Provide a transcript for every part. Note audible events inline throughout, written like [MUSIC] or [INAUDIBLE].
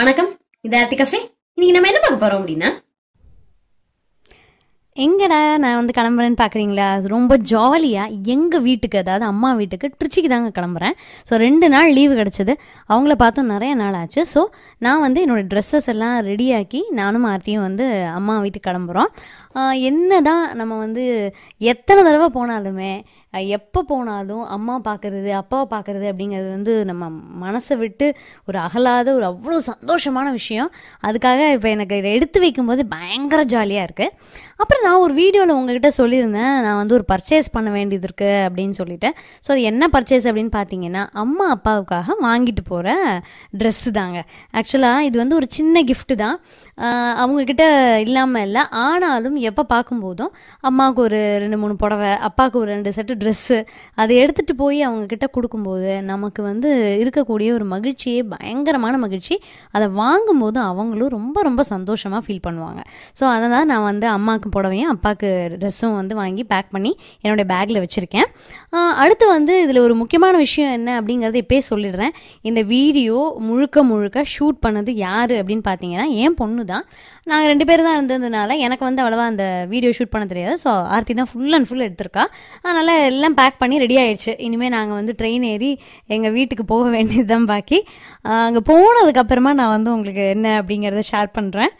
வணக்கம் இது ஆர்த்தி கஃபே இன்னைக்கு நம்ம என்ன பார்க்க போறோம் அப்படின்னா எங்கடா நான் வந்து கிளம்புறேன்னு பார்க்குறீங்களா ரொம்ப ஜாலியாக எங்கள் வீட்டுக்கு அதாவது அம்மா வீட்டுக்கு ட்ரிச்சிக்கு தாங்க கிளம்புறேன் ஸோ ரெண்டு நாள் லீவு கிடச்சிது அவங்கள பார்த்தோம் நிறைய நாள் ஆச்சு ஸோ நான் வந்து என்னோடய ட்ரெஸ்ஸஸ் எல்லாம் ரெடியாக்கி நானும் ஆர்த்தியும் வந்து அம்மா வீட்டுக்கு கிளம்புறோம் என்ன தான் நம்ம வந்து எத்தனை தடவை போனாலுமே எப்போ போனாலும் அம்மா பார்க்குறது அப்பாவை பார்க்குறது அப்படிங்கிறது வந்து நம்ம மனசை விட்டு ஒரு அகலாத ஒரு அவ்வளோ சந்தோஷமான விஷயம் அதுக்காக இப்போ எனக்கு இதை எடுத்து வைக்கும்போது பயங்கர ஜாலியாக இருக்குது அப்புறம் நான் ஒரு வீடியோவில் உங்ககிட்ட சொல்லியிருந்தேன் நான் வந்து ஒரு பர்ச்சேஸ் பண்ண வேண்டியது இருக்குது அப்படின்னு சொல்லிட்டேன் ஸோ அது என்ன பர்ச்சேஸ் அப்படின்னு பார்த்தீங்கன்னா அம்மா அப்பாவுக்காக வாங்கிட்டு போகிற ட்ரெஸ்ஸு தாங்க ஆக்சுவலாக இது வந்து ஒரு சின்ன கிஃப்ட்டு தான் அவங்கக்கிட்ட இல்லாமல் இல்லை ஆனாலும் எப்போ பார்க்கும்போதும் அம்மாவுக்கு ஒரு ரெண்டு மூணு புடவை அப்பாவுக்கு ஒரு ரெண்டு செட்டு ட்ரெஸ்ஸு அதை எடுத்துகிட்டு போய் அவங்கக்கிட்ட கொடுக்கும்போது நமக்கு வந்து இருக்கக்கூடிய ஒரு மகிழ்ச்சியே பயங்கரமான மகிழ்ச்சி அதை வாங்கும்போது அவங்களும் ரொம்ப ரொம்ப சந்தோஷமாக ஃபீல் பண்ணுவாங்க ஸோ அதை தான் நான் வந்து அம்மாவுக்கு புடவையும் அப்பாவுக்கு ட்ரெஸ்ஸும் வந்து வாங்கி பேக் பண்ணி என்னுடைய பேக்கில் வச்சுருக்கேன் அடுத்து வந்து இதில் ஒரு முக்கியமான விஷயம் என்ன அப்படிங்கிறத இப்போயே சொல்லிடுறேன் இந்த வீடியோ முழுக்க முழுக்க ஷூட் பண்ணது யார் அப்படின்னு பார்த்தீங்கன்னா என் பொண்ணு தான் நாங்கள் ரெண்டு பேர் தான் இருந்ததுனால எனக்கு வந்து அவ்வளோவா அந்த வீடியோ ஷூட் பண்ண தெரியாது ஸோ ஆர்த்தி தான் ஃபுல் அண்ட் ஃபுல் எடுத்திருக்கா அதனால் எல்லாம் பேக் பண்ணி ரெடி ஆகிடுச்சு இனிமேல் நாங்கள் வந்து ட்ரெயின் ஏறி எங்கள் வீட்டுக்கு போக வேண்டியது தான் பாக்கி அங்கே போனதுக்கப்புறமா நான் வந்து உங்களுக்கு என்ன அப்படிங்கிறத ஷேர் பண்ணுறேன்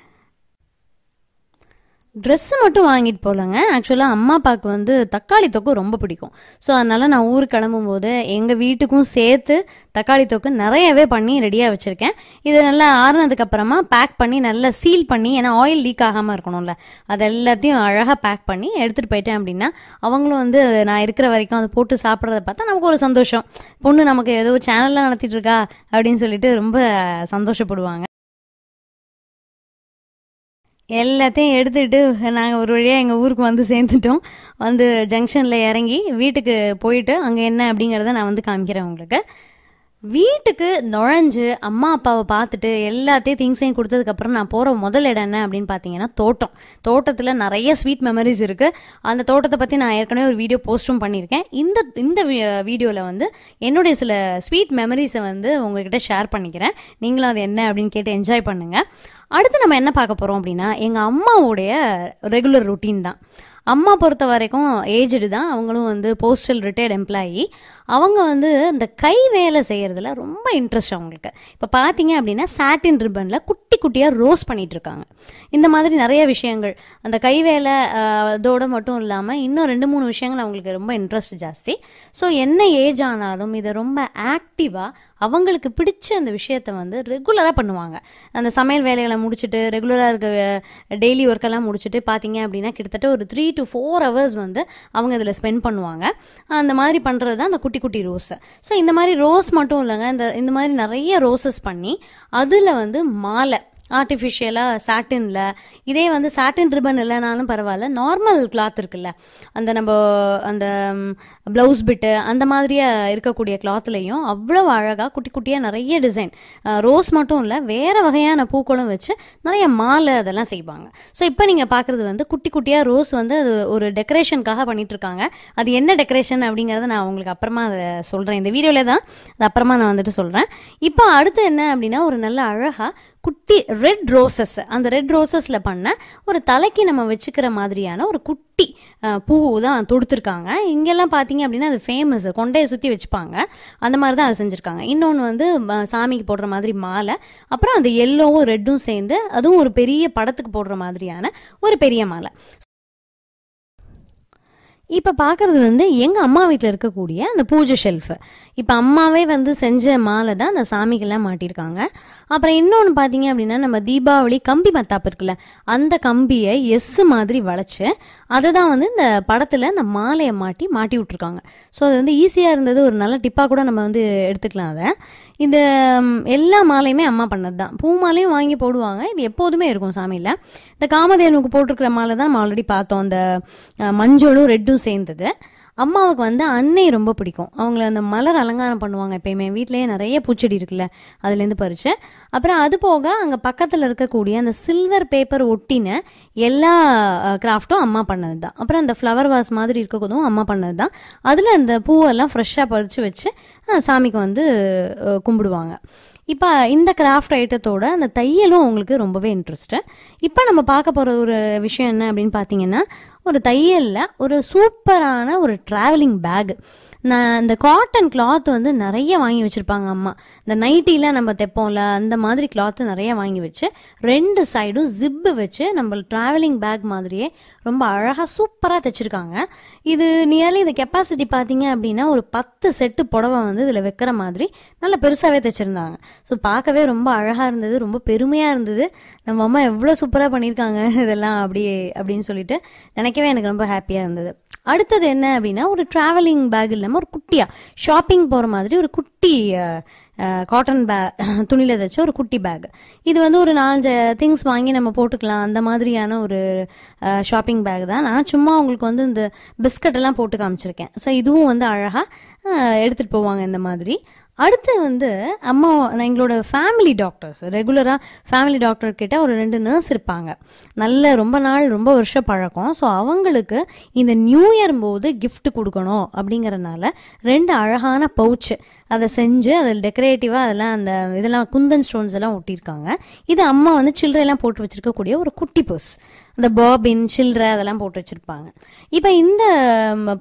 ட்ரெஸ்ஸு மட்டும் வாங்கிட்டு போகலங்க ஆக்சுவலாக அம்மா அப்பாவுக்கு வந்து தக்காளி தொக்கு ரொம்ப பிடிக்கும் ஸோ அதனால் நான் ஊர் கிளம்பும் போது எங்கள் வீட்டுக்கும் சேர்த்து தக்காளி தொக்கு நிறையவே பண்ணி ரெடியாக வச்சுருக்கேன் இது நல்லா ஆறுனதுக்கப்புறமா பேக் பண்ணி நல்லா சீல் பண்ணி ஏன்னா ஆயில் லீக் ஆகாமல் இருக்கணும்ல அது எல்லாத்தையும் அழகாக பேக் பண்ணி எடுத்துகிட்டு போயிட்டேன் அப்படின்னா அவங்களும் வந்து நான் இருக்கிற வரைக்கும் அதை போட்டு சாப்பிட்றத பார்த்தா நமக்கு ஒரு சந்தோஷம் பொண்ணு நமக்கு ஏதோ சேனல்லாம் நடத்திட்டுருக்கா இருக்கா அப்படின்னு சொல்லிட்டு ரொம்ப சந்தோஷப்படுவாங்க எல்லாத்தையும் எடுத்துகிட்டு நாங்கள் ஒரு வழியாக எங்கள் ஊருக்கு வந்து சேர்ந்துட்டோம் வந்து ஜங்ஷனில் இறங்கி வீட்டுக்கு போயிட்டு அங்கே என்ன அப்படிங்கிறத நான் வந்து காமிக்கிறேன் உங்களுக்கு வீட்டுக்கு நுழைஞ்சு அம்மா அப்பாவை பார்த்துட்டு எல்லாத்தையும் திங்ஸையும் கொடுத்ததுக்கப்புறம் நான் போகிற முதல் இடம் என்ன அப்படின்னு பார்த்தீங்கன்னா தோட்டம் தோட்டத்தில் நிறைய ஸ்வீட் மெமரிஸ் இருக்குது அந்த தோட்டத்தை பற்றி நான் ஏற்கனவே ஒரு வீடியோ போஸ்ட்டும் பண்ணியிருக்கேன் இந்த இந்த வீடியோவில் வந்து என்னுடைய சில ஸ்வீட் மெமரிஸை வந்து உங்ககிட்ட ஷேர் பண்ணிக்கிறேன் நீங்களும் அது என்ன அப்படின்னு கேட்டு என்ஜாய் பண்ணுங்கள் அடுத்து நம்ம என்ன பார்க்க போகிறோம் அப்படின்னா எங்கள் அம்மாவுடைய ரெகுலர் ருட்டீன் தான் அம்மா பொறுத்த வரைக்கும் ஏஜ்டு தான் அவங்களும் வந்து போஸ்டல் ரிட்டையர்ட் எம்ப்ளாயி அவங்க வந்து இந்த கை வேலை செய்கிறதுல ரொம்ப இன்ட்ரெஸ்ட் அவங்களுக்கு இப்போ பார்த்தீங்க அப்படின்னா சாட்டின் ரிப்பனில் குட்டி குட்டியாக ரோஸ் பண்ணிகிட்ருக்காங்க இந்த மாதிரி நிறைய விஷயங்கள் அந்த கை வேலை அதோடு மட்டும் இல்லாமல் இன்னும் ரெண்டு மூணு விஷயங்கள் அவங்களுக்கு ரொம்ப இன்ட்ரெஸ்ட் ஜாஸ்தி ஸோ என்ன ஏஜ் ஆனாலும் இதை ரொம்ப ஆக்டிவாக அவங்களுக்கு பிடிச்ச அந்த விஷயத்தை வந்து ரெகுலராக பண்ணுவாங்க அந்த சமையல் வேலைகளை முடிச்சுட்டு ரெகுலராக இருக்க டெய்லி ஒர்க்கெல்லாம் முடிச்சுட்டு பார்த்தீங்க அப்படின்னா கிட்டத்தட்ட ஒரு த்ரீ டு ஃபோர் ஹவர்ஸ் வந்து அவங்க இதில் ஸ்பெண்ட் பண்ணுவாங்க அந்த மாதிரி பண்ணுறது தான் அந்த குட்டி குட்டி குட்டி ரோஸை ஸோ இந்த மாதிரி ரோஸ் மட்டும் இல்லைங்க இந்த இந்த மாதிரி நிறைய ரோசஸ் பண்ணி அதில் வந்து மாலை ஆர்டிஃபிஷியலாக சாட்டினில் இதே வந்து சாட்டின் ரிபன் இல்லைனாலும் பரவாயில்ல நார்மல் கிளாத் இருக்குல்ல அந்த நம்ம அந்த ப்ளவுஸ் பிட்டு அந்த மாதிரியாக இருக்கக்கூடிய கிளாத்லேயும் அவ்வளோ அழகாக குட்டி குட்டியாக நிறைய டிசைன் ரோஸ் மட்டும் இல்லை வேறு வகையான பூக்களும் வச்சு நிறைய மாலை அதெல்லாம் செய்வாங்க ஸோ இப்போ நீங்கள் பார்க்குறது வந்து குட்டி குட்டியாக ரோஸ் வந்து அது ஒரு டெக்கரேஷனுக்காக பண்ணிகிட்ருக்காங்க அது என்ன டெக்கரேஷன் அப்படிங்கிறத நான் உங்களுக்கு அப்புறமா அதை சொல்கிறேன் இந்த வீடியோவில் தான் அது அப்புறமா நான் வந்துட்டு சொல்கிறேன் இப்போ அடுத்து என்ன அப்படின்னா ஒரு நல்ல அழகாக குட்டி ரெட் ரோசஸ் அந்த ரெட் ரோசஸில் பண்ண ஒரு தலைக்கு நம்ம வச்சுக்கிற மாதிரியான ஒரு குட்டி பூ தான் தொடுத்துருக்காங்க இங்கெல்லாம் பார்த்தீங்க அப்படின்னா அது ஃபேமஸ் கொண்டையை சுற்றி வச்சுப்பாங்க அந்த மாதிரி தான் அதை செஞ்சுருக்காங்க இன்னொன்று வந்து சாமிக்கு போடுற மாதிரி மாலை அப்புறம் அந்த எல்லோவும் ரெட்டும் சேர்ந்து அதுவும் ஒரு பெரிய படத்துக்கு போடுற மாதிரியான ஒரு பெரிய மாலை இப்போ பார்க்குறது வந்து எங்கள் அம்மா வீட்டில் இருக்கக்கூடிய அந்த பூஜை ஷெல்ஃபு இப்போ அம்மாவே வந்து செஞ்ச மாலை தான் அந்த சாமிகள்லாம் மாட்டியிருக்காங்க அப்புறம் இன்னொன்று பார்த்தீங்க அப்படின்னா நம்ம தீபாவளி கம்பி மத்தாப்பு இருக்குல்ல அந்த கம்பியை எஸ் மாதிரி வளைச்சு அதை தான் வந்து இந்த படத்தில் அந்த மாலையை மாட்டி மாட்டி விட்ருக்காங்க ஸோ அது வந்து ஈஸியாக இருந்தது ஒரு நல்ல டிப்பாக கூட நம்ம வந்து எடுத்துக்கலாம் அதை இந்த எல்லா மாலையுமே அம்மா பண்ணது தான் பூ மாலையும் வாங்கி போடுவாங்க இது எப்போதுமே இருக்கும் சாமியில் இந்த காமதேனுக்கு போட்டிருக்கிற மாலை தான் நம்ம ஆல்ரெடி பார்த்தோம் அந்த மஞ்சளும் ரெட்டும் சேர்ந்தது அம்மாவுக்கு வந்து அன்னை ரொம்ப பிடிக்கும் அவங்கள அந்த மலர் அலங்காரம் பண்ணுவாங்க எப்பயுமே வீட்லேயே நிறைய பூச்செடி இருக்குல்ல அதுலேருந்து பறிச்சு அப்புறம் அது போக அங்கே பக்கத்தில் இருக்கக்கூடிய அந்த சில்வர் பேப்பர் ஒட்டின எல்லா கிராஃப்டும் அம்மா பண்ணது தான் அப்புறம் அந்த ஃப்ளவர் வாஸ் மாதிரி இருக்கக்கூடும் அம்மா பண்ணது தான் அதில் அந்த பூவெல்லாம் ஃப்ரெஷ்ஷாக பறித்து வச்சு சாமிக்கு வந்து கும்பிடுவாங்க இப்போ இந்த கிராஃப்ட் ஐட்டத்தோட அந்த தையலும் அவங்களுக்கு ரொம்பவே இன்ட்ரெஸ்ட்டு இப்போ நம்ம பார்க்க போகிற ஒரு விஷயம் என்ன அப்படின்னு பார்த்தீங்கன்னா ஒரு தையலில் ஒரு சூப்பரான ஒரு ட்ராவலிங் பேகு நான் இந்த காட்டன் கிளாத் வந்து நிறைய வாங்கி வச்சுருப்பாங்க அம்மா இந்த நைட்டிலாம் நம்ம தைப்போம்ல அந்த மாதிரி கிளாத்து நிறைய வாங்கி வச்சு ரெண்டு சைடும் ஜிப்பு வச்சு நம்ம ட்ராவலிங் பேக் மாதிரியே ரொம்ப அழகாக சூப்பராக தைச்சிருக்காங்க இது நியர்லி இந்த கெப்பாசிட்டி பார்த்தீங்க அப்படின்னா ஒரு பத்து செட்டு புடவை வந்து இதில் வைக்கிற மாதிரி நல்லா பெருசாகவே தைச்சிருந்தாங்க ஸோ பார்க்கவே ரொம்ப அழகாக இருந்தது ரொம்ப பெருமையாக இருந்தது நம்ம அம்மா எவ்வளோ சூப்பராக பண்ணியிருக்காங்க [LAUGHS] இதெல்லாம் அப்படியே அப்படின்னு சொல்லிட்டு நினைக்கவே எனக்கு ரொம்ப ஹாப்பியாக இருந்தது அடுத்தது என்ன அப்படின்னா ஒரு ட்ராவலிங் பேக் இல்லாமல் ஒரு குட்டியாக ஷாப்பிங் போகிற மாதிரி ஒரு குட்டி காட்டன் பே துணியில் தைச்ச ஒரு குட்டி பேக் இது வந்து ஒரு நாலஞ்சு திங்ஸ் வாங்கி நம்ம போட்டுக்கலாம் அந்த மாதிரியான ஒரு ஷாப்பிங் பேக் தான் நான் சும்மா உங்களுக்கு வந்து இந்த பிஸ்கட் எல்லாம் போட்டு காமிச்சிருக்கேன் ஸோ இதுவும் வந்து அழகாக எடுத்துகிட்டு போவாங்க இந்த மாதிரி அடுத்து வந்து அம்மா எங்களோட ஃபேமிலி டாக்டர்ஸ் ரெகுலராக ஃபேமிலி டாக்டர் கிட்ட ஒரு ரெண்டு நர்ஸ் இருப்பாங்க நல்ல ரொம்ப நாள் ரொம்ப வருஷ பழக்கம் ஸோ அவங்களுக்கு இந்த நியூ இயர் போது கிஃப்ட் கொடுக்கணும் அப்படிங்கிறதுனால ரெண்டு அழகான பவுச்சு அதை செஞ்சு அதில் டெக்கரேட்டிவாக அதெல்லாம் அந்த இதெல்லாம் குந்தன் ஸ்டோன்ஸ் எல்லாம் ஒட்டியிருக்காங்க இது அம்மா வந்து சில்லறையெல்லாம் போட்டு வச்சுருக்கக்கூடிய ஒரு குட்டி பர்ஸ் இந்த பாபின் சில்ற அதெல்லாம் போட்டு வச்சுருப்பாங்க இப்போ இந்த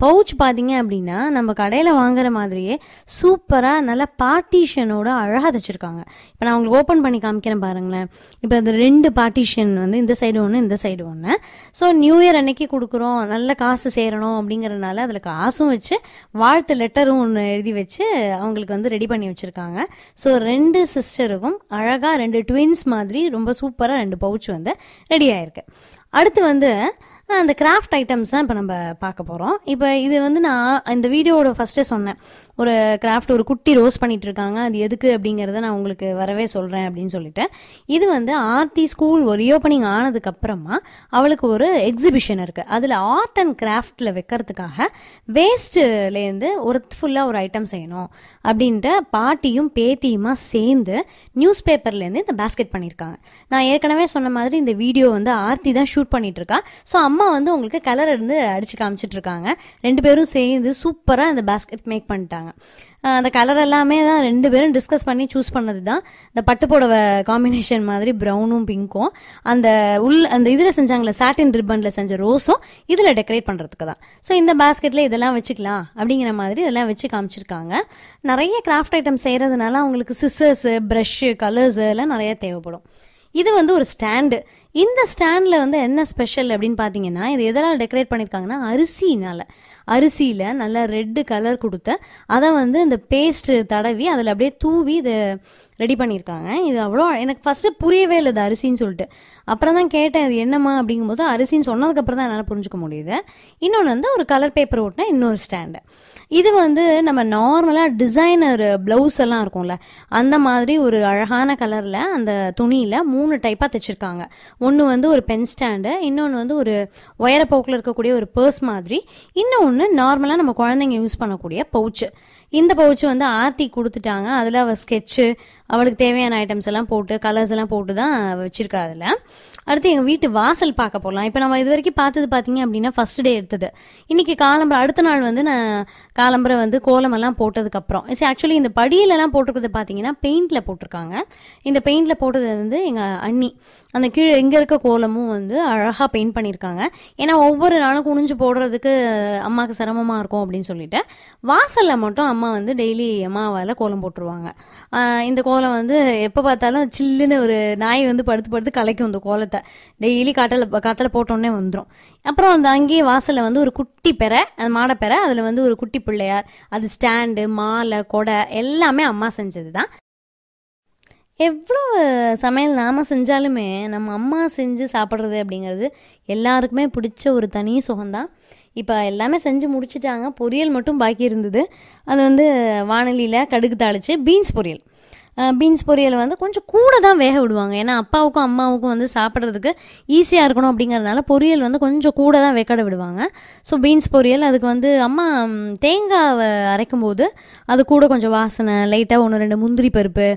பவுச் பார்த்தீங்க அப்படின்னா நம்ம கடையில் வாங்குற மாதிரியே சூப்பராக நல்ல பார்ட்டிஷனோட அழகாக தைச்சிருக்காங்க இப்போ நான் உங்களுக்கு ஓப்பன் பண்ணி காமிக்கிறேன் பாருங்களேன் இப்போ இந்த ரெண்டு பார்ட்டிஷன் வந்து இந்த சைடு ஒன்று இந்த சைடு ஒன்று ஸோ நியூ இயர் அன்னைக்கு கொடுக்குறோம் நல்ல காசு சேரணும் அப்படிங்கிறதுனால அதில் காசும் வச்சு வாழ்த்து லெட்டரும் ஒன்று எழுதி வச்சு அவங்களுக்கு வந்து ரெடி பண்ணி வச்சுருக்காங்க ஸோ ரெண்டு சிஸ்டருக்கும் அழகாக ரெண்டு ட்வின்ஸ் மாதிரி ரொம்ப சூப்பராக ரெண்டு பவுச் வந்து ரெடி ஆயிருக்கு அடுத்து வந்து அந்த கிராஃப்ட் ஐட்டம்ஸ் தான் இப்போ நம்ம பார்க்க போகிறோம் இப்போ இது வந்து நான் இந்த வீடியோவோட ஃபஸ்ட்டே சொன்னேன் ஒரு கிராஃப்ட் ஒரு குட்டி ரோஸ் பண்ணிட்டு இருக்காங்க அது எதுக்கு அப்படிங்கிறத நான் உங்களுக்கு வரவே சொல்கிறேன் அப்படின்னு சொல்லிட்டேன் இது வந்து ஆர்த்தி ஸ்கூல் ஒரு ரீஓப்பனிங் ஆனதுக்கப்புறமா அவளுக்கு ஒரு எக்ஸிபிஷன் இருக்குது அதில் ஆர்ட் அண்ட் கிராஃப்டில் வைக்கிறதுக்காக வேஸ்ட்டுலேருந்து ஒரு ஃபுல்லாக ஒரு ஐட்டம் செய்யணும் அப்படின்ட்டு பாட்டியும் பேத்தியுமா சேர்ந்து நியூஸ் பேப்பர்லேருந்து இந்த பேஸ்கெட் பண்ணியிருக்காங்க நான் ஏற்கனவே சொன்ன மாதிரி இந்த வீடியோ வந்து ஆர்த்தி தான் ஷூட் பண்ணிட்டு இருக்கா ஸோ அம்மா அம்மா வந்து உங்களுக்கு கலர் இருந்து அடித்து காமிச்சிட்ருக்காங்க ரெண்டு பேரும் சேர்ந்து சூப்பராக இந்த பேஸ்கெட் மேக் பண்ணிட்டாங்க அந்த கலர் எல்லாமே தான் ரெண்டு பேரும் டிஸ்கஸ் பண்ணி சூஸ் பண்ணது தான் இந்த பட்டுப்புடவை காம்பினேஷன் மாதிரி ப்ரௌனும் பிங்க்கும் அந்த உள் அந்த இதில் செஞ்சாங்களே சாட்டின் ரிப்பனில் செஞ்ச ரோஸும் இதில் டெக்கரேட் பண்ணுறதுக்கு தான் ஸோ இந்த பேஸ்கெட்டில் இதெல்லாம் வச்சுக்கலாம் அப்படிங்கிற மாதிரி இதெல்லாம் வச்சு காமிச்சிருக்காங்க நிறைய கிராஃப்ட் ஐட்டம் செய்கிறதுனால அவங்களுக்கு சிஸ்ஸர்ஸு ப்ரஷ்ஷு கலர்ஸு எல்லாம் நிறைய தேவைப்படும் இது வந்து ஒரு ஸ்டாண்டு இந்த ஸ்டாண்டில் வந்து என்ன ஸ்பெஷல் அப்படின்னு பார்த்தீங்கன்னா இது எதனால் டெக்கரேட் பண்ணியிருக்காங்கன்னா அரிசினால் அரிசியில் நல்லா ரெட்டு கலர் கொடுத்த அதை வந்து இந்த பேஸ்ட்டு தடவி அதில் அப்படியே தூவி இதை ரெடி பண்ணியிருக்காங்க இது அவ்வளோ எனக்கு ஃபஸ்ட்டு புரியவே இல்லை இது அரிசின்னு சொல்லிட்டு அப்புறம் தான் கேட்டேன் இது என்னம்மா அப்படிங்கும்போது அரிசின்னு சொன்னதுக்கப்புறம் தான் என்னால் புரிஞ்சுக்க முடியுது இன்னொன்று வந்து ஒரு கலர் பேப்பர் ஓட்டினா இன்னொரு ஸ்டாண்டு இது வந்து நம்ம நார்மலாக டிசைனர் பிளவுஸ் எல்லாம் இருக்கும்ல அந்த மாதிரி ஒரு அழகான கலரில் அந்த துணியில் மூணு டைப்பாக தைச்சிருக்காங்க ஒன்று வந்து ஒரு பென் ஸ்டாண்டு இன்னொன்று வந்து ஒரு உயரப்போக்கில் இருக்கக்கூடிய ஒரு பர்ஸ் மாதிரி இன்னொன்று நார்மலாக நம்ம குழந்தைங்க யூஸ் பண்ணக்கூடிய பவுச்சு இந்த பவுச்சு வந்து ஆர்த்தி கொடுத்துட்டாங்க அதில் அவள் ஸ்கெட்சு அவளுக்கு தேவையான ஐட்டம்ஸ் எல்லாம் போட்டு கலர்ஸ் எல்லாம் போட்டு தான் வச்சுருக்கா அதில் அடுத்து எங்கள் வீட்டு வாசல் பார்க்க போகலாம் இப்போ நம்ம இது வரைக்கும் பார்த்தது பார்த்தீங்க அப்படின்னா ஃபஸ்ட் டே எடுத்தது இன்றைக்கி காலம்பரம் அடுத்த நாள் வந்து நான் காலம்பரை வந்து கோலமெல்லாம் போட்டதுக்கப்புறம் சரி ஆக்சுவலி இந்த படியிலலாம் போட்டிருக்கிறது பார்த்தீங்கன்னா பெயிண்டில் போட்டிருக்காங்க இந்த பெயிண்டில் போட்டது வந்து எங்கள் அண்ணி அந்த கீழே எங்கே இருக்க கோலமும் வந்து அழகாக பெயிண்ட் பண்ணியிருக்காங்க ஏன்னா ஒவ்வொரு நாளும் குனிஞ்சு போடுறதுக்கு அம்மாவுக்கு சிரமமாக இருக்கும் அப்படின்னு சொல்லிட்டு வாசலில் மட்டும் அம்மா வந்து டெய்லி அம்மாவால் கோலம் போட்டுருவாங்க இந்த கோலம் வந்து எப்போ பார்த்தாலும் சில்லுன்னு ஒரு நாய் வந்து படுத்து படுத்து கலைக்கும் அந்த கோலத்தை டெய்லி காட்டில் காத்தில் போட்டோன்னே வந்துடும் அப்புறம் அந்த அங்கேயே வாசலில் வந்து ஒரு குட்டி பெறை மாடை பெற அதில் வந்து ஒரு குட்டி பிள்ளையார் அது ஸ்டாண்டு மாலை கொடை எல்லாமே அம்மா செஞ்சது தான் எவ்வளோ சமையல் நாம் செஞ்சாலுமே நம்ம அம்மா செஞ்சு சாப்பிட்றது அப்படிங்கிறது எல்லாருக்குமே பிடிச்ச ஒரு தனி சுகம்தான் இப்போ எல்லாமே செஞ்சு முடிச்சிட்டாங்க பொரியல் மட்டும் பாக்கி இருந்தது அது வந்து வானொலியில் கடுகு தாளித்து பீன்ஸ் பொரியல் பீன்ஸ் பொரியல் வந்து கொஞ்சம் கூட தான் வேக விடுவாங்க ஏன்னா அப்பாவுக்கும் அம்மாவுக்கும் வந்து சாப்பிட்றதுக்கு ஈஸியாக இருக்கணும் அப்படிங்கிறதுனால பொரியல் வந்து கொஞ்சம் கூட தான் வேக்காட விடுவாங்க ஸோ பீன்ஸ் பொரியல் அதுக்கு வந்து அம்மா தேங்காவை அரைக்கும் போது அது கூட கொஞ்சம் வாசனை லைட்டாக ஒன்று ரெண்டு முந்திரி பருப்பு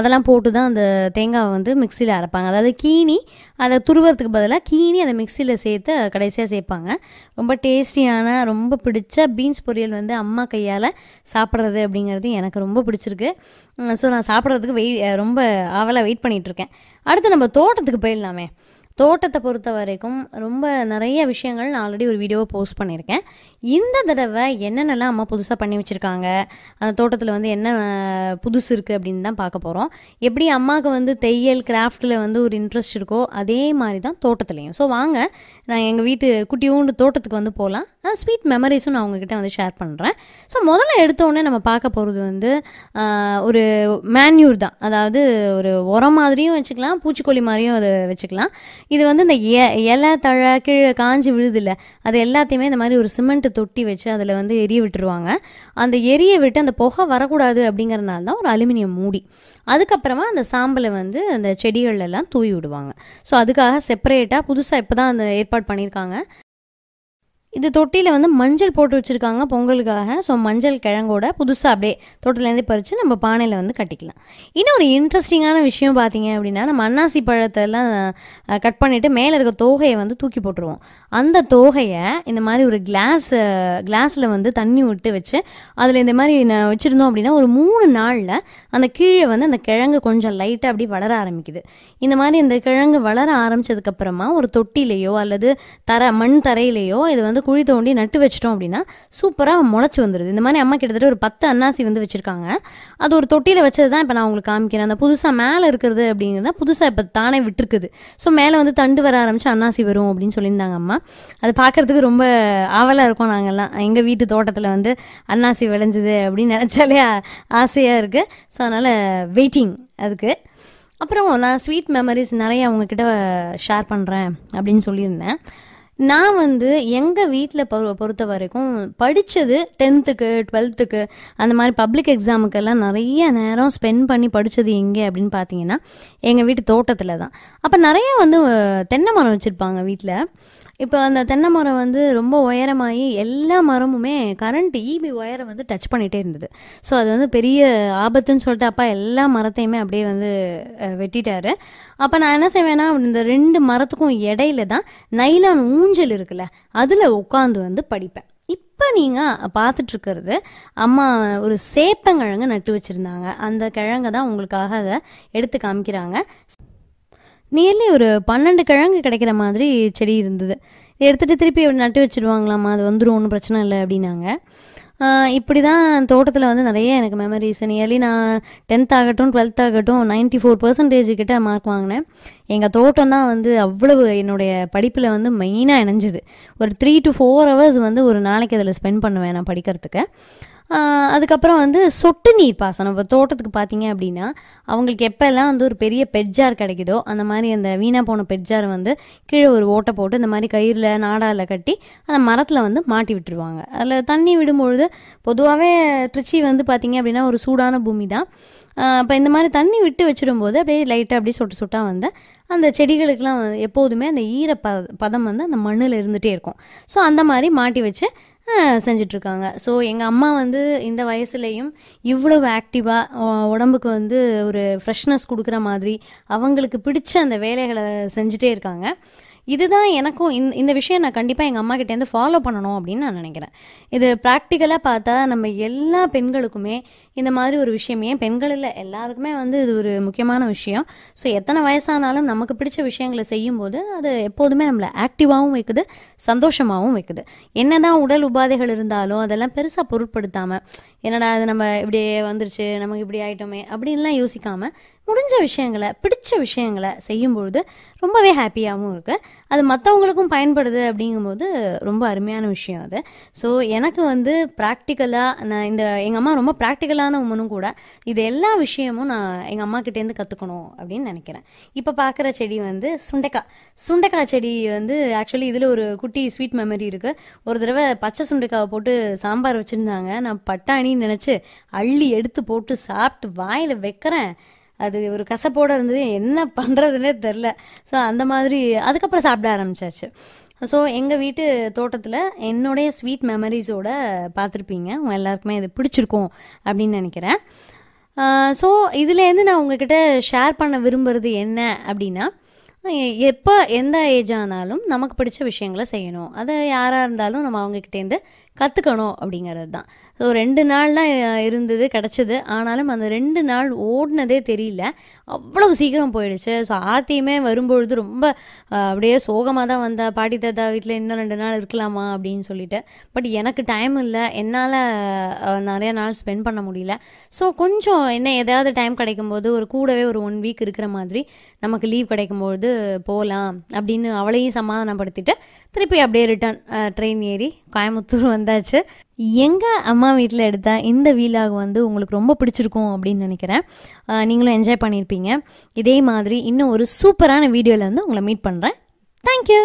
அதெல்லாம் போட்டு தான் அந்த தேங்காவை வந்து மிக்சியில் அரைப்பாங்க அதாவது கீனி அதை துருவறதுக்கு பதிலாக கீனி அதை மிக்சியில் சேர்த்து கடைசியாக சேர்ப்பாங்க ரொம்ப டேஸ்டியான ரொம்ப பிடிச்ச பீன்ஸ் பொரியல் வந்து அம்மா கையால் சாப்பிட்றது அப்படிங்கிறது எனக்கு ரொம்ப பிடிச்சிருக்கு ஸோ நான் சாப்பிட்றதுக்கு வெயிட் ரொம்ப ஆவலாக வெயிட் பண்ணிகிட்ருக்கேன் அடுத்து நம்ம தோட்டத்துக்கு போயிடலாமே தோட்டத்தை பொறுத்த வரைக்கும் ரொம்ப நிறைய விஷயங்கள் நான் ஆல்ரெடி ஒரு வீடியோவை போஸ்ட் பண்ணியிருக்கேன் இந்த தடவை என்னென்னலாம் அம்மா புதுசாக பண்ணி வச்சுருக்காங்க அந்த தோட்டத்தில் வந்து என்ன புதுசு இருக்குது அப்படின்னு தான் பார்க்க போகிறோம் எப்படி அம்மாவுக்கு வந்து தையல் கிராஃப்டில் வந்து ஒரு இன்ட்ரெஸ்ட் இருக்கோ அதே மாதிரி தான் தோட்டத்துலேயும் ஸோ வாங்க நான் எங்கள் வீட்டு குட்டியூண்டு தோட்டத்துக்கு வந்து போகலாம் ஸ்வீட் மெமரிஸும் நான் அவங்கக்கிட்ட வந்து ஷேர் பண்ணுறேன் ஸோ முதல்ல எடுத்தோடனே நம்ம பார்க்க போகிறது வந்து ஒரு மேன்யூர் தான் அதாவது ஒரு உரம் மாதிரியும் வச்சுக்கலாம் பூச்சிக்கொல்லி மாதிரியும் அதை வச்சுக்கலாம் இது வந்து இந்த இலை தழை கீழே காஞ்சி விழுதில்லை அது எல்லாத்தையுமே இந்த மாதிரி ஒரு சிமெண்ட் விறகு தொட்டி வச்சு அதில் வந்து எரிய விட்டுருவாங்க அந்த எரிய விட்டு அந்த புகை வரக்கூடாது அப்படிங்கிறனால தான் ஒரு அலுமினியம் மூடி அதுக்கப்புறமா அந்த சாம்பலை வந்து அந்த செடிகள்லாம் தூவி விடுவாங்க ஸோ அதுக்காக செப்பரேட்டாக புதுசாக இப்போ தான் அந்த ஏற்பாடு பண்ணியிருக்காங்க இது தொட்டியில் வந்து மஞ்சள் போட்டு வச்சுருக்காங்க பொங்கலுக்காக ஸோ மஞ்சள் கிழங்கோட புதுசாக அப்படியே தொட்டிலேருந்து பறித்து நம்ம பானையில் வந்து கட்டிக்கலாம் இன்னும் ஒரு இன்ட்ரெஸ்டிங்கான விஷயம் பார்த்தீங்க அப்படின்னா நம்ம அன்னாசி பழத்தெல்லாம் கட் பண்ணிவிட்டு மேலே இருக்க தோகையை வந்து தூக்கி போட்டுருவோம் அந்த தோகையை இந்த மாதிரி ஒரு கிளாஸ் கிளாஸில் வந்து தண்ணி விட்டு வச்சு அதில் இந்த மாதிரி வச்சுருந்தோம் அப்படின்னா ஒரு மூணு நாளில் அந்த கீழே வந்து அந்த கிழங்கு கொஞ்சம் லைட்டாக அப்படி வளர ஆரம்பிக்குது இந்த மாதிரி இந்த கிழங்கு வளர ஆரம்பித்ததுக்கப்புறமா ஒரு தொட்டிலேயோ அல்லது தர மண் தரையிலேயோ இது வந்து வந்து குழி தோண்டி நட்டு வச்சிட்டோம் அப்படின்னா சூப்பராக முளைச்சி வந்துடுது இந்த மாதிரி அம்மா கிட்டத்தட்ட ஒரு பத்து அன்னாசி வந்து வச்சுருக்காங்க அது ஒரு தொட்டியில் வச்சது தான் இப்போ நான் உங்களுக்கு காமிக்கிறேன் அந்த புதுசாக மேலே இருக்கிறது அப்படிங்கிறதா புதுசாக இப்போ தானே விட்டுருக்குது ஸோ மேலே வந்து தண்டு வர ஆரம்பித்து அன்னாசி வரும் அப்படின்னு சொல்லியிருந்தாங்க அம்மா அது பார்க்குறதுக்கு ரொம்ப ஆவலாக இருக்கும் நாங்கள்லாம் எங்கள் வீட்டு தோட்டத்தில் வந்து அன்னாசி விளைஞ்சுது அப்படின்னு நினச்சாலே ஆசையாக இருக்குது ஸோ அதனால் வெயிட்டிங் அதுக்கு அப்புறம் நான் ஸ்வீட் மெமரிஸ் நிறைய அவங்கக்கிட்ட ஷேர் பண்ணுறேன் அப்படின்னு சொல்லியிருந்தேன் நான் வந்து எங்கள் வீட்டில் பொ பொறுத்த வரைக்கும் படித்தது டென்த்துக்கு டுவெல்த்துக்கு அந்த மாதிரி பப்ளிக் எக்ஸாமுக்கெல்லாம் நிறைய நேரம் ஸ்பெண்ட் பண்ணி படித்தது எங்கே அப்படின்னு பார்த்தீங்கன்னா எங்கள் வீட்டு தோட்டத்தில் தான் அப்போ நிறைய வந்து தென்னை மரம் வச்சுருப்பாங்க வீட்டில் இப்போ அந்த தென்னை மரம் வந்து ரொம்ப உயரமாகி எல்லா மரமுமே கரண்ட் ஈபி ஒயரை வந்து டச் பண்ணிகிட்டே இருந்தது ஸோ அது வந்து பெரிய ஆபத்துன்னு சொல்லிட்டு அப்பா எல்லா மரத்தையுமே அப்படியே வந்து வெட்டிட்டாரு அப்போ நான் என்ன செய்வேன்னா இந்த ரெண்டு மரத்துக்கும் இடையில தான் நைலான் ஊஞ்சல் இருக்குல்ல அதில் உட்காந்து வந்து படிப்பேன் இப்போ நீங்கள் பார்த்துட்ருக்கிறது அம்மா ஒரு சேப்பங்கிழங்கு நட்டு வச்சுருந்தாங்க அந்த கிழங்கு தான் உங்களுக்காக அதை எடுத்து காமிக்கிறாங்க நியர்லி ஒரு பன்னெண்டு கிழங்கு கிடைக்கிற மாதிரி செடி இருந்தது எடுத்துகிட்டு திருப்பி நட்டு வச்சுருவாங்களாம்மா அது வந்துடும் ஒன்றும் பிரச்சனை இல்லை அப்படின்னாங்க இப்படி தான் தோட்டத்தில் வந்து நிறைய எனக்கு மெமரிஸ் நியர்லி நான் டென்த் ஆகட்டும் டுவெல்த் ஆகட்டும் நைன்ட்டி ஃபோர் பர்சன்டேஜ் கிட்ட மார்க் வாங்கினேன் எங்கள் தோட்டம் தான் வந்து அவ்வளவு என்னுடைய படிப்பில் வந்து மெயினாக இணைஞ்சுது ஒரு த்ரீ டு ஃபோர் ஹவர்ஸ் வந்து ஒரு நாளைக்கு அதில் ஸ்பெண்ட் பண்ணுவேன் நான் படிக்கிறதுக்கு அதுக்கப்புறம் வந்து சொட்டு நீர் பாசனம் இப்போ தோட்டத்துக்கு பார்த்தீங்க அப்படின்னா அவங்களுக்கு எப்போல்லாம் வந்து ஒரு பெரிய பெட்ஜார் கிடைக்குதோ அந்த மாதிரி அந்த வீணாக போன பெட்ஜார் வந்து கீழே ஒரு ஓட்டை போட்டு இந்த மாதிரி கயிறில் நாடாவில் கட்டி அந்த மரத்தில் வந்து மாட்டி விட்டுருவாங்க அதில் தண்ணி விடும்பொழுது பொதுவாகவே திருச்சி வந்து பார்த்திங்க அப்படின்னா ஒரு சூடான பூமி தான் இப்போ இந்த மாதிரி தண்ணி விட்டு வச்சிடும்போது அப்படியே லைட்டாக அப்படியே சொட்டு சொட்டாக வந்து அந்த செடிகளுக்கெல்லாம் எப்போதுமே அந்த ஈர ப பதம் வந்து அந்த மண்ணில் இருந்துகிட்டே இருக்கும் ஸோ அந்த மாதிரி மாட்டி வச்சு செஞ்சிட்ருக்காங்க ஸோ எங்கள் அம்மா வந்து இந்த வயசுலேயும் இவ்வளவு ஆக்டிவாக உடம்புக்கு வந்து ஒரு ஃப்ரெஷ்னஸ் கொடுக்குற மாதிரி அவங்களுக்கு பிடிச்ச அந்த வேலைகளை செஞ்சுட்டே இருக்காங்க இதுதான் எனக்கும் இந்த இந்த விஷயம் நான் கண்டிப்பாக எங்கள் அம்மா கிட்டேருந்து ஃபாலோ பண்ணணும் அப்படின்னு நான் நினைக்கிறேன் இது ப்ராக்டிக்கலாக பார்த்தா நம்ம எல்லா பெண்களுக்குமே இந்த மாதிரி ஒரு விஷயம் ஏன் பெண்கள் இல்லை எல்லாருக்குமே வந்து இது ஒரு முக்கியமான விஷயம் ஸோ எத்தனை வயசானாலும் நமக்கு பிடிச்ச விஷயங்களை செய்யும்போது அது எப்போதுமே நம்மளை ஆக்டிவாகவும் வைக்குது சந்தோஷமாகவும் வைக்குது என்ன தான் உடல் உபாதைகள் இருந்தாலும் அதெல்லாம் பெருசாக பொருட்படுத்தாமல் என்னடா அது நம்ம இப்படியே வந்துருச்சு நமக்கு இப்படி ஆகிட்டோமே அப்படின்லாம் யோசிக்காமல் முடிஞ்ச விஷயங்களை பிடிச்ச விஷயங்களை செய்யும்பொழுது ரொம்பவே ஹாப்பியாகவும் இருக்குது அது மற்றவங்களுக்கும் பயன்படுது அப்படிங்கும்போது ரொம்ப அருமையான விஷயம் அது ஸோ எனக்கு வந்து ப்ராக்டிக்கலாக நான் இந்த எங்கள் அம்மா ரொம்ப ப்ராக்டிக்கலான உமனும் கூட இது எல்லா விஷயமும் நான் எங்கள் அம்மா கிட்டேருந்து கற்றுக்கணும் அப்படின்னு நினைக்கிறேன் இப்போ பார்க்குற செடி வந்து சுண்டைக்காய் சுண்டைக்காய் செடி வந்து ஆக்சுவலி இதில் ஒரு குட்டி ஸ்வீட் மெமரி இருக்குது ஒரு தடவை பச்சை சுண்டைக்காவை போட்டு சாம்பார் வச்சுருந்தாங்க நான் பட்டாணின்னு நினச்சி அள்ளி எடுத்து போட்டு சாப்பிட்டு வாயில் வைக்கிறேன் அது ஒரு கசப்போடு இருந்தது என்ன பண்ணுறதுன்னே தெரில ஸோ அந்த மாதிரி அதுக்கப்புறம் சாப்பிட ஆரம்பிச்சாச்சு ஸோ எங்கள் வீட்டு தோட்டத்தில் என்னுடைய ஸ்வீட் மெமரிஸோட பார்த்துருப்பீங்க உங்கள் எல்லாருக்குமே இது பிடிச்சிருக்கும் அப்படின்னு நினைக்கிறேன் ஸோ இதுலேருந்து நான் உங்ககிட்ட ஷேர் பண்ண விரும்புறது என்ன அப்படின்னா எப்போ எந்த ஏஜ் ஆனாலும் நமக்கு பிடிச்ச விஷயங்களை செய்யணும் அதை யாராக இருந்தாலும் நம்ம அவங்கக்கிட்டேருந்து கற்றுக்கணும் அப்படிங்கிறது தான் ஸோ ரெண்டு நாள் தான் இருந்தது கிடச்சிது ஆனாலும் அந்த ரெண்டு நாள் ஓடினதே தெரியல அவ்வளோ சீக்கிரம் போயிடுச்சு ஸோ ஆர்த்தியுமே வரும்பொழுது ரொம்ப அப்படியே சோகமாக தான் வந்தா பாட்டி தாத்தா வீட்டில் இன்னும் ரெண்டு நாள் இருக்கலாமா அப்படின்னு சொல்லிட்டு பட் எனக்கு டைம் இல்லை என்னால் நிறைய நாள் ஸ்பெண்ட் பண்ண முடியல ஸோ கொஞ்சம் என்ன ஏதாவது டைம் கிடைக்கும்போது ஒரு கூடவே ஒரு ஒன் வீக் இருக்கிற மாதிரி நமக்கு லீவ் கிடைக்கும்போது போகலாம் அப்படின்னு அவளையும் சமாதானப்படுத்திட்டு திருப்பி அப்படியே ரிட்டர்ன் ட்ரெயின் ஏறி கோயம்புத்தூர் வந்து வந்தாச்சு எங்கள் அம்மா வீட்டில் எடுத்த இந்த வீலாக் வந்து உங்களுக்கு ரொம்ப பிடிச்சிருக்கும் அப்படின்னு நினைக்கிறேன் நீங்களும் என்ஜாய் பண்ணியிருப்பீங்க இதே மாதிரி இன்னும் ஒரு சூப்பரான வீடியோவில் வந்து உங்களை மீட் பண்ணுறேன் தேங்க்யூ